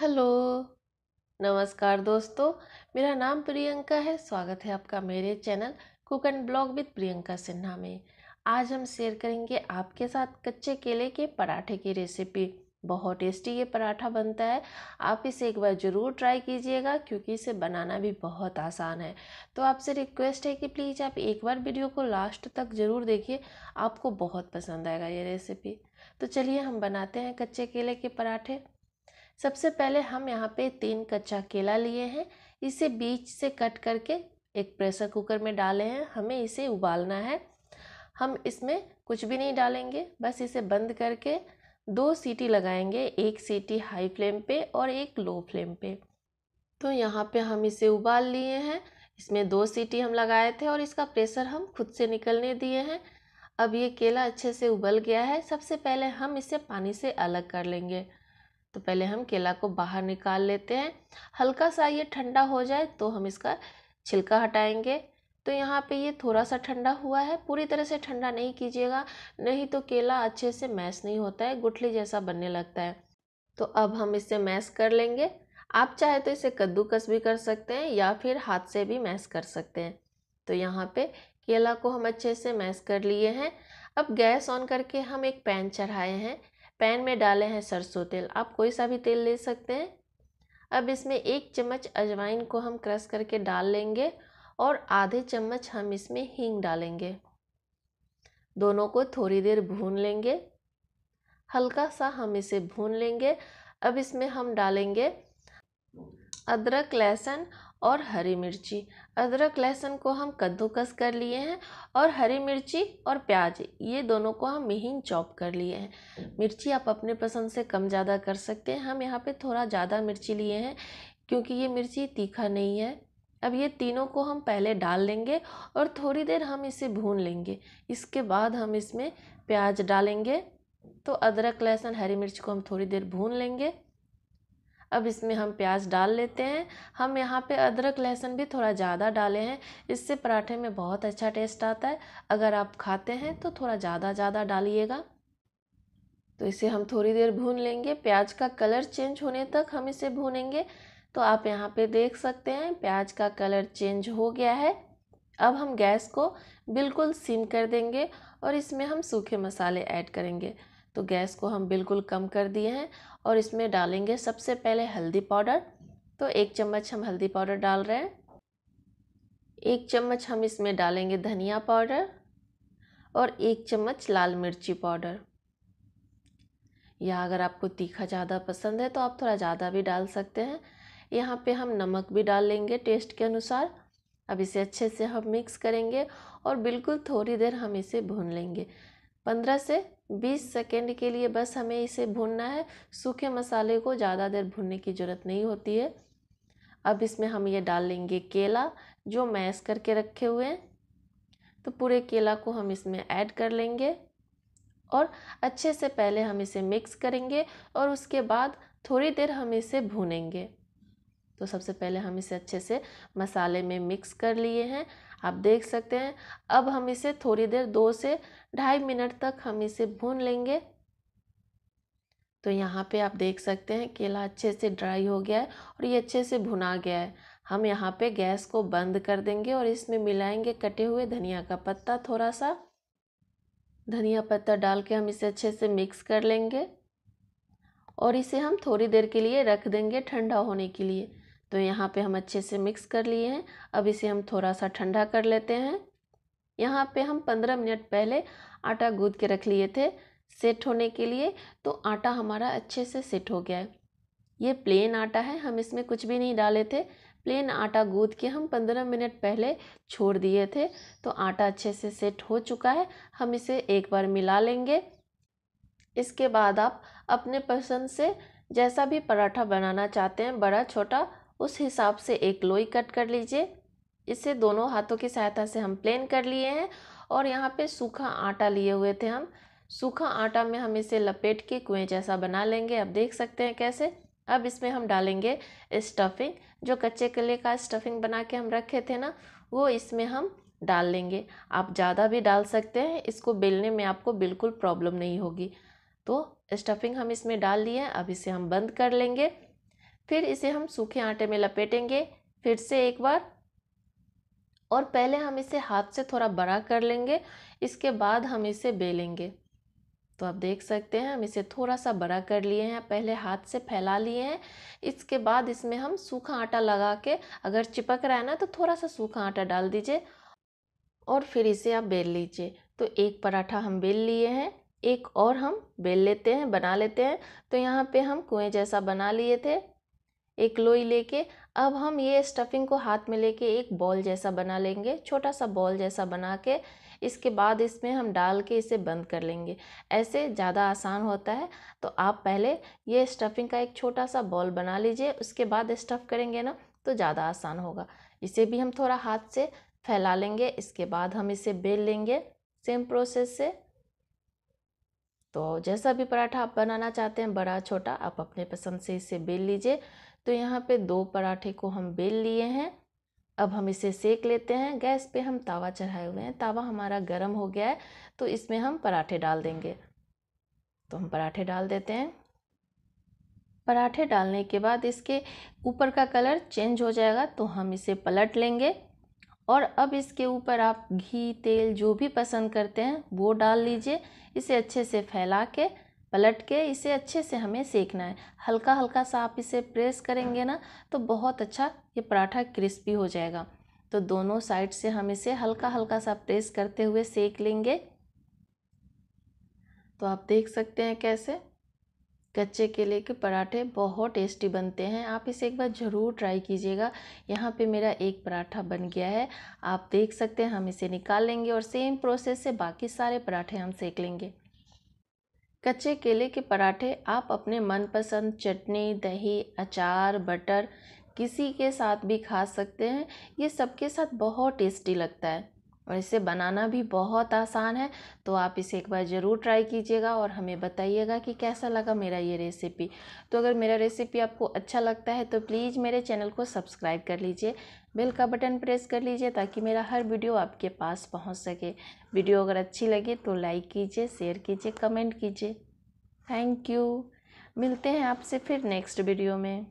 hello नमस्कार दोस्तों मेरा नाम प्रियंका है स्वागत है आपका मेरे channel cook and blog with Priyanka Sinha में आज हम शेयर करेंगे आपके साथ कच्चे केले के पराठे की रेसिपी बहुत टेस्टी ये पराठा बनता है आप इसे एक बार ज़रूर ट्राई कीजिएगा क्योंकि इसे बनाना भी बहुत आसान है तो आपसे रिक्वेस्ट है कि प्लीज़ आप एक बार वीडियो को लास्ट तक ज़रूर देखिए आपको बहुत पसंद आएगा ये रेसिपी तो चलिए हम बनाते हैं कच्चे केले के पराठे सबसे पहले हम यहाँ पे तीन कच्चा केला लिए हैं इसे बीच से कट करके एक प्रेशर कुकर में डाले हैं हमें इसे उबालना है हम इसमें कुछ भी नहीं डालेंगे बस इसे बंद करके दो सीटी लगाएंगे एक सीटी हाई फ्लेम पे और एक लो फ्लेम पे तो यहाँ पे हम इसे उबाल लिए हैं इसमें दो सीटी हम लगाए थे और इसका प्रेशर हम खुद से निकलने दिए हैं अब ये केला अच्छे से उबल गया है सबसे पहले हम इसे पानी से अलग कर लेंगे तो पहले हम केला को बाहर निकाल लेते हैं हल्का सा ये ठंडा हो जाए तो हम इसका छिलका हटाएंगे तो यहाँ पे ये थोड़ा सा ठंडा हुआ है पूरी तरह से ठंडा नहीं कीजिएगा नहीं तो केला अच्छे से मैश नहीं होता है गुठली जैसा बनने लगता है तो अब हम इसे मैश कर लेंगे आप चाहे तो इसे कद्दूकस भी कर सकते हैं या फिर हाथ से भी मैश कर सकते हैं तो यहाँ पे केला को हम अच्छे से मैश कर लिए हैं अब गैस ऑन करके हम एक पैन चढ़ाए हैं पैन में डाले हैं सरसों तेल आप कोई सा भी तेल ले सकते हैं अब इसमें एक चम्मच अजवाइन को हम क्रश करके डाल लेंगे और आधे चम्मच हम इसमें हींग डालेंगे दोनों को थोड़ी देर भून लेंगे हल्का सा हम इसे भून लेंगे अब इसमें हम डालेंगे अदरक लहसुन और हरी मिर्ची अदरक लहसुन को हम कद्दूकस कर लिए हैं और हरी मिर्ची और प्याज ये दोनों को हम महीन चॉप कर लिए हैं मिर्ची आप अपने पसंद से कम ज़्यादा कर सकते हैं हम यहाँ पे थोड़ा ज़्यादा मिर्ची लिए हैं क्योंकि ये मिर्ची तीखा नहीं है अब ये तीनों को हम पहले डाल लेंगे और थोड़ी देर हम इसे भून लेंगे इसके बाद हम इसमें प्याज डालेंगे तो अदरक लहसुन हरी मिर्च को हम थोड़ी देर भून लेंगे अब इसमें हम प्याज डाल लेते हैं हम यहाँ पे अदरक लहसुन भी थोड़ा ज़्यादा डाले हैं इससे पराठे में बहुत अच्छा टेस्ट आता है अगर आप खाते हैं तो थोड़ा ज़्यादा ज़्यादा डालिएगा तो इसे हम थोड़ी देर भून लेंगे प्याज का कलर चेंज होने तक हम इसे भूनेंगे तो आप यहाँ पे देख सकते हैं प्याज का कलर चेंज हो गया है अब हम गैस को बिल्कुल सिम कर देंगे और इसमें हम सूखे मसाले ऐड करेंगे तो गैस को हम बिल्कुल कम कर दिए हैं और इसमें डालेंगे सबसे पहले हल्दी पाउडर तो एक चम्मच हम हल्दी पाउडर डाल रहे हैं एक चम्मच हम इसमें डालेंगे धनिया पाउडर और एक चम्मच लाल मिर्ची पाउडर या अगर आपको तीखा ज़्यादा पसंद है तो आप थोड़ा ज़्यादा भी डाल सकते हैं यहाँ पे हम नमक भी डाल लेंगे टेस्ट के अनुसार अब इसे अच्छे से हम मिक्स करेंगे और बिल्कुल थोड़ी देर हम इसे भून लेंगे पंद्रह से बीस सेकेंड के लिए बस हमें इसे भूनना है सूखे मसाले को ज़्यादा देर भूनने की ज़रूरत नहीं होती है अब इसमें हम ये डाल लेंगे केला जो मैश करके रखे हुए हैं तो पूरे केला को हम इसमें ऐड कर लेंगे और अच्छे से पहले हम इसे मिक्स करेंगे और उसके बाद थोड़ी देर हम इसे भूनेंगे तो सबसे पहले हम इसे अच्छे से मसाले में मिक्स कर लिए हैं आप देख सकते हैं अब हम इसे थोड़ी देर दो से ढाई मिनट तक हम इसे भून लेंगे तो यहाँ पे आप देख सकते हैं केला अच्छे से ड्राई हो गया है और ये अच्छे से भुना गया है हम यहाँ पे गैस को बंद कर देंगे और इसमें मिलाएंगे कटे हुए धनिया का पत्ता थोड़ा सा धनिया पत्ता डाल के हम इसे अच्छे से मिक्स कर लेंगे और इसे हम थोड़ी देर के लिए रख देंगे ठंडा होने के लिए तो यहाँ पे हम अच्छे से मिक्स कर लिए हैं अब इसे हम थोड़ा सा ठंडा कर लेते हैं यहाँ पे हम पंद्रह मिनट पहले आटा गूद के रख लिए थे सेट होने के लिए तो आटा हमारा अच्छे से सेट हो गया है ये प्लेन आटा है हम इसमें कुछ भी नहीं डाले थे प्लेन आटा गूद के हम पंद्रह मिनट पहले छोड़ दिए थे तो आटा अच्छे से सेट हो चुका है हम इसे एक बार मिला लेंगे इसके बाद आप अपने पसंद से जैसा भी पराठा बनाना चाहते हैं बड़ा छोटा उस हिसाब से एक लोई कट कर लीजिए इसे दोनों हाथों की सहायता से हम प्लेन कर लिए हैं और यहाँ पे सूखा आटा लिए हुए थे हम सूखा आटा में हम इसे लपेट के कुएं जैसा बना लेंगे अब देख सकते हैं कैसे अब इसमें हम डालेंगे स्टफिंग जो कच्चे केले का स्टफिंग बना के हम रखे थे ना वो इसमें हम डाल लेंगे आप ज़्यादा भी डाल सकते हैं इसको बेलने में आपको बिल्कुल प्रॉब्लम नहीं होगी तो स्टफिंग हम इसमें डाल लिए अब इसे हम बंद कर लेंगे फिर इसे हम सूखे आटे में लपेटेंगे फिर से एक बार और पहले हम इसे हाथ से थोड़ा बड़ा कर लेंगे इसके बाद हम इसे बेलेंगे तो आप देख सकते हैं हम इसे थोड़ा सा बड़ा कर लिए हैं पहले हाथ से फैला लिए हैं इसके बाद इसमें हम सूखा आटा लगा के अगर चिपक रहा है ना तो थोड़ा सा सूखा आटा डाल दीजिए और फिर इसे आप बेल लीजिए तो एक पराठा हम बेल लिए हैं एक और हम बेल लेते हैं बना लेते हैं तो यहाँ पे हम कुएं जैसा बना लिए थे एक लोई लेके अब हम ये स्टफिंग को हाथ में लेके एक बॉल जैसा बना लेंगे छोटा सा बॉल जैसा बना के इसके बाद इसमें हम डाल के इसे बंद कर लेंगे ऐसे ज़्यादा आसान होता है तो आप पहले ये स्टफिंग का एक छोटा सा बॉल बना लीजिए उसके बाद स्टफ़ करेंगे ना तो ज़्यादा आसान होगा इसे भी हम थोड़ा हाथ से फैला लेंगे इसके बाद हम इसे बेल लेंगे सेम प्रोसेस से तो जैसा भी पराठा आप बनाना चाहते हैं बड़ा छोटा आप अपने पसंद से इसे बेल लीजिए तो यहाँ पे दो पराठे को हम बेल लिए हैं अब हम इसे सेक लेते हैं गैस पे हम तावा चढ़ाए हुए हैं तावा हमारा गर्म हो गया है तो इसमें हम पराठे डाल देंगे तो हम पराठे डाल देते हैं पराठे डालने के बाद इसके ऊपर का कलर चेंज हो जाएगा तो हम इसे पलट लेंगे और अब इसके ऊपर आप घी तेल जो भी पसंद करते हैं वो डाल लीजिए इसे अच्छे से फैला के पलट के इसे अच्छे से हमें सेकना है हल्का हल्का सा आप इसे प्रेस करेंगे ना तो बहुत अच्छा ये पराठा क्रिस्पी हो जाएगा तो दोनों साइड से हम इसे हल्का हल्का सा प्रेस करते हुए सेक लेंगे तो आप देख सकते हैं कैसे कच्चे केले के पराठे बहुत टेस्टी बनते हैं आप इसे एक बार ज़रूर ट्राई कीजिएगा यहाँ पे मेरा एक पराठा बन गया है आप देख सकते हैं हम इसे निकाल लेंगे और सेम प्रोसेस से बाकी सारे पराठे हम सेक लेंगे कच्चे केले के पराठे आप अपने मनपसंद चटनी दही अचार बटर किसी के साथ भी खा सकते हैं ये सबके साथ बहुत टेस्टी लगता है और इसे बनाना भी बहुत आसान है तो आप इसे एक बार ज़रूर ट्राई कीजिएगा और हमें बताइएगा कि कैसा लगा मेरा ये रेसिपी तो अगर मेरा रेसिपी आपको अच्छा लगता है तो प्लीज़ मेरे चैनल को सब्सक्राइब कर लीजिए बेल का बटन प्रेस कर लीजिए ताकि मेरा हर वीडियो आपके पास पहुंच सके वीडियो अगर अच्छी लगे तो लाइक कीजिए शेयर कीजिए कमेंट कीजिए थैंक यू मिलते हैं आपसे फिर नेक्स्ट वीडियो में